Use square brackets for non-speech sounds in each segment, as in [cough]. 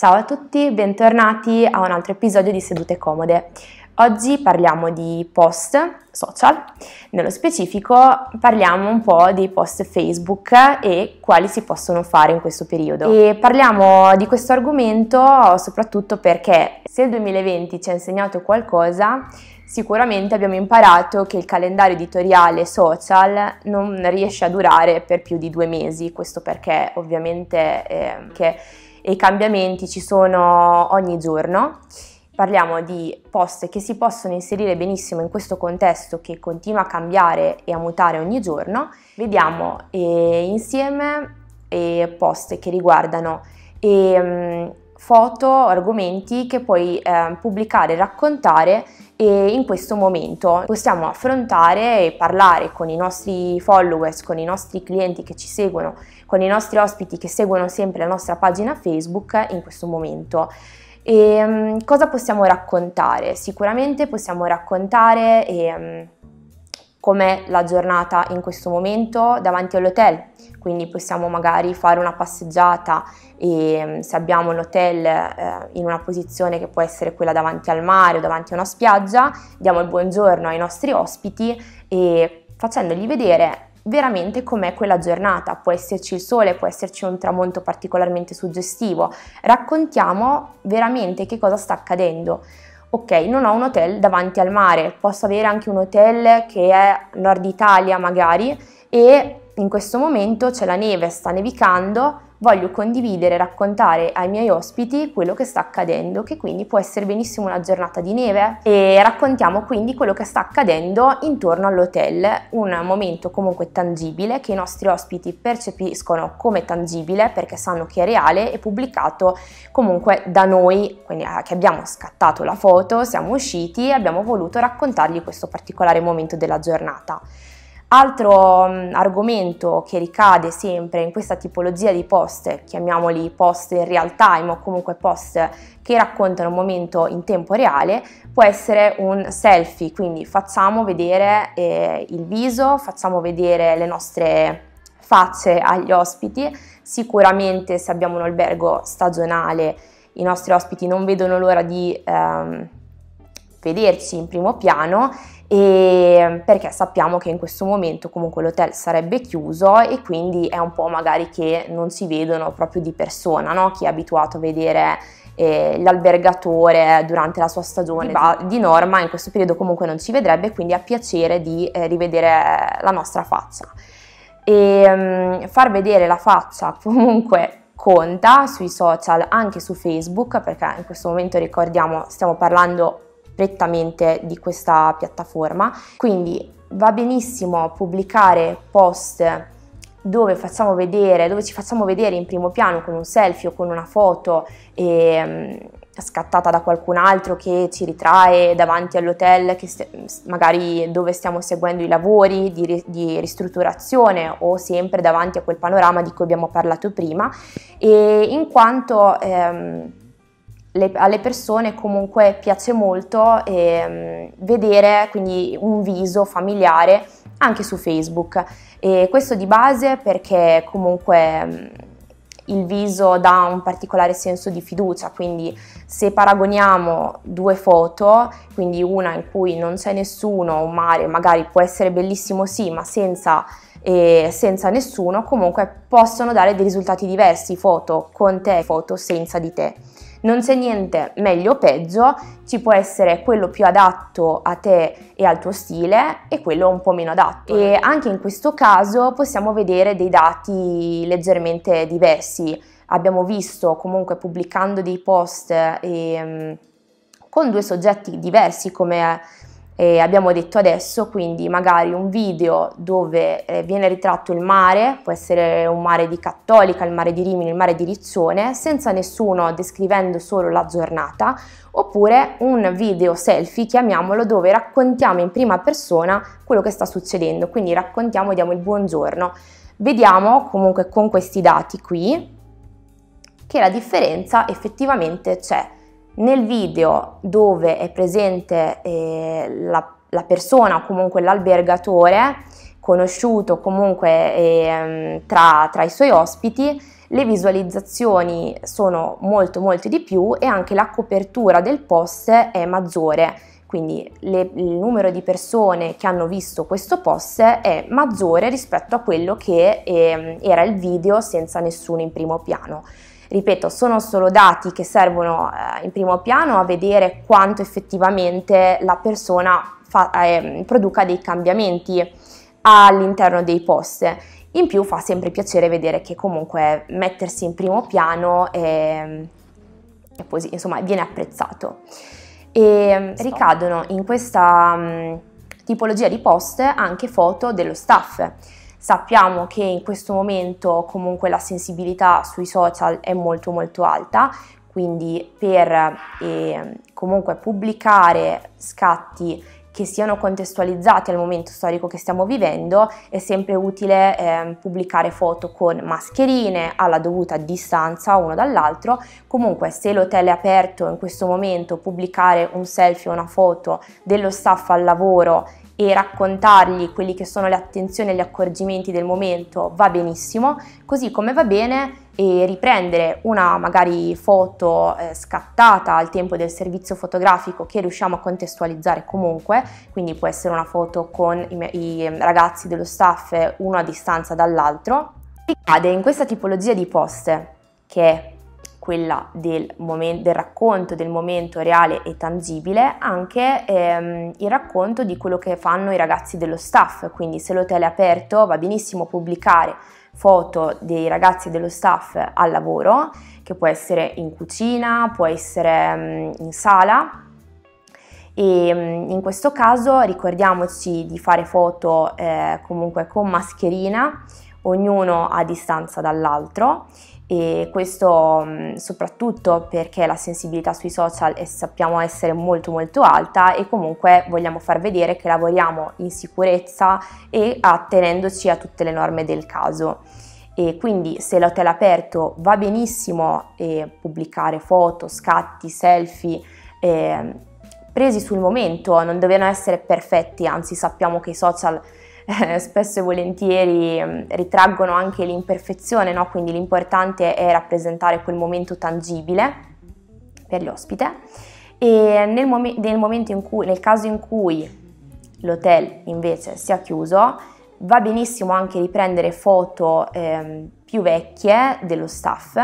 Ciao a tutti, bentornati a un altro episodio di Sedute Comode. Oggi parliamo di post social, nello specifico parliamo un po' dei post Facebook e quali si possono fare in questo periodo. E parliamo di questo argomento soprattutto perché se il 2020 ci ha insegnato qualcosa, sicuramente abbiamo imparato che il calendario editoriale social non riesce a durare per più di due mesi, questo perché ovviamente... Eh, che e i cambiamenti ci sono ogni giorno. Parliamo di post che si possono inserire benissimo in questo contesto che continua a cambiare e a mutare ogni giorno. Vediamo eh, insieme eh, post che riguardano eh, foto, argomenti che puoi ehm, pubblicare, raccontare e in questo momento possiamo affrontare e parlare con i nostri followers, con i nostri clienti che ci seguono con i nostri ospiti che seguono sempre la nostra pagina Facebook in questo momento. E, mm, cosa possiamo raccontare? Sicuramente possiamo raccontare e, ehm, com'è la giornata in questo momento davanti all'hotel, quindi possiamo magari fare una passeggiata e mm, se abbiamo l'hotel eh, in una posizione che può essere quella davanti al mare o davanti a una spiaggia, diamo il buongiorno ai nostri ospiti e facendogli vedere veramente com'è quella giornata, può esserci il sole, può esserci un tramonto particolarmente suggestivo, raccontiamo veramente che cosa sta accadendo. Ok, non ho un hotel davanti al mare, posso avere anche un hotel che è nord Italia magari e in questo momento c'è la neve, sta nevicando, voglio condividere e raccontare ai miei ospiti quello che sta accadendo, che quindi può essere benissimo una giornata di neve eh. e raccontiamo quindi quello che sta accadendo intorno all'hotel, un momento comunque tangibile che i nostri ospiti percepiscono come tangibile perché sanno che è reale e pubblicato comunque da noi, quindi eh, che abbiamo scattato la foto, siamo usciti e abbiamo voluto raccontargli questo particolare momento della giornata. Altro mm, argomento che ricade sempre in questa tipologia di post, chiamiamoli post in real time o comunque post che raccontano un momento in tempo reale, può essere un selfie, quindi facciamo vedere eh, il viso, facciamo vedere le nostre facce agli ospiti, sicuramente se abbiamo un albergo stagionale i nostri ospiti non vedono l'ora di ehm, vederci in primo piano e perché sappiamo che in questo momento comunque l'hotel sarebbe chiuso e quindi è un po' magari che non si vedono proprio di persona, no? chi è abituato a vedere eh, l'albergatore durante la sua stagione di, di, norma in questo periodo comunque non ci vedrebbe quindi ha piacere di eh, rivedere eh, la nostra faccia e ehm, mh, far vedere la faccia [laughs] comunque conta sui social anche su Facebook perché in questo momento ricordiamo stiamo parlando prettamente di questa piattaforma. Quindi va benissimo pubblicare post dove, facciamo vedere, dove ci facciamo vedere in primo piano con un selfie o con una foto e, ehm, scattata da qualcun altro che ci ritrae davanti all'hotel magari dove stiamo seguendo i lavori di, ri di, ristrutturazione o sempre davanti a quel panorama di cui abbiamo parlato prima e in quanto ehm, le, alle persone comunque piace molto ehm, vedere quindi un viso familiare anche su Facebook e questo di base perché comunque ehm, il viso dà un particolare senso di fiducia, quindi se paragoniamo due foto, quindi una in cui non c'è nessuno, un mare magari può essere bellissimo sì, ma senza, eh, senza nessuno, comunque possono dare dei risultati diversi, foto con te, foto senza di te. Non c'è niente meglio o peggio, ci può essere quello più adatto a te e al tuo stile e quello un po' meno adatto. E anche in questo caso possiamo vedere dei dati leggermente diversi. Abbiamo visto comunque pubblicando dei post e, ehm, con due soggetti diversi come eh, abbiamo detto adesso, quindi magari un video dove eh, viene ritratto il mare, può essere un mare di Cattolica, il mare di Rimini, il mare di Rizzone, senza nessuno descrivendo solo la giornata, oppure un video selfie, chiamiamolo, dove raccontiamo in prima persona quello che sta succedendo, quindi raccontiamo, diamo il buongiorno. Vediamo comunque con questi dati qui che la differenza effettivamente c'è. Nel video dove è presente eh, la, la, persona o comunque l'albergatore, conosciuto comunque eh, tra, tra i suoi ospiti, le visualizzazioni sono molto molto di più e anche la copertura del post è maggiore, quindi le, il numero di persone che hanno visto questo post è maggiore rispetto a quello che eh, era il video senza nessuno in primo piano. Ripeto, sono solo dati che servono eh, in primo piano a vedere quanto effettivamente la persona fa, eh, produca dei cambiamenti all'interno dei post. In più fa sempre piacere vedere che comunque mettersi in primo piano è, è posi- insomma, viene apprezzato. E ehm, ricadono in questa mh, mm, tipologia di post anche foto dello staff Sappiamo che in questo momento comunque la sensibilità sui social è molto molto alta, quindi per eh, comunque pubblicare scatti che siano contestualizzati al momento storico che stiamo vivendo, è sempre utile eh, pubblicare foto con mascherine alla dovuta distanza uno dall'altro. Comunque, se l'hotel è aperto in questo momento, pubblicare un selfie o una foto dello staff al lavoro e raccontargli quelli che sono le attenzioni e gli accorgimenti del momento va benissimo, così come va bene riprendere una magari foto eh, scattata al tempo del servizio fotografico che riusciamo a contestualizzare comunque, quindi può essere una foto con i, i ragazzi dello staff uno a distanza dall'altro. Ricade in questa tipologia di post che quella del, momento, del racconto del momento reale e tangibile, anche ehm, il racconto di quello che fanno i ragazzi dello staff, quindi se l'hotel è aperto va benissimo pubblicare foto dei ragazzi dello staff al lavoro, che può essere in cucina, può essere mm, in sala. E mm, in questo caso ricordiamoci di fare foto eh, comunque con mascherina, ognuno a distanza dall'altro e questo mm, soprattutto perché la sensibilità sui social è, sappiamo essere molto molto alta e comunque vogliamo far vedere che lavoriamo in sicurezza e attenendoci a tutte le norme del caso. E quindi se l'hotel aperto va benissimo eh, pubblicare foto, scatti, selfie eh, presi sul momento, non devono essere perfetti, anzi sappiamo che i social [laughs] spesso e volentieri mm, ritraggono anche l'imperfezione, no? quindi l'importante è rappresentare quel momento tangibile per l'ospite e nel, mom- nel, cui, nel caso in cui l'hotel invece sia chiuso, va benissimo anche riprendere foto eh, più vecchie dello staff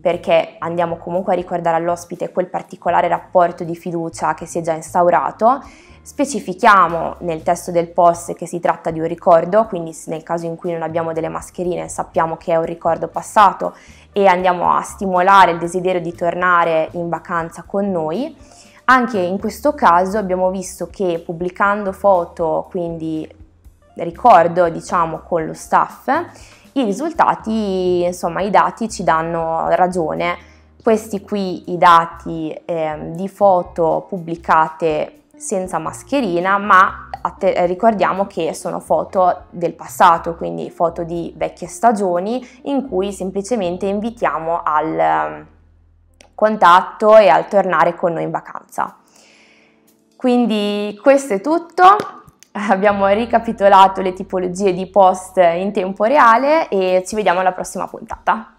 perché andiamo comunque a ricordare all'ospite quel particolare rapporto di fiducia che si è già instaurato Specifichiamo nel testo del post che si tratta di un ricordo, quindi nel caso in cui non abbiamo delle mascherine sappiamo che è un ricordo passato e andiamo a stimolare il desiderio di tornare in vacanza con noi. Anche in questo caso abbiamo visto che pubblicando foto, quindi ricordo diciamo con lo staff, i risultati, insomma i dati ci danno ragione. Questi qui i dati eh, di foto pubblicate senza mascherina, ma te- ricordiamo che sono foto del passato, quindi foto di vecchie stagioni in cui semplicemente invitiamo al ehm, contatto e al tornare con noi in vacanza. Quindi questo è tutto [laughs] abbiamo ricapitolato le tipologie di post in tempo reale e ci vediamo alla prossima puntata.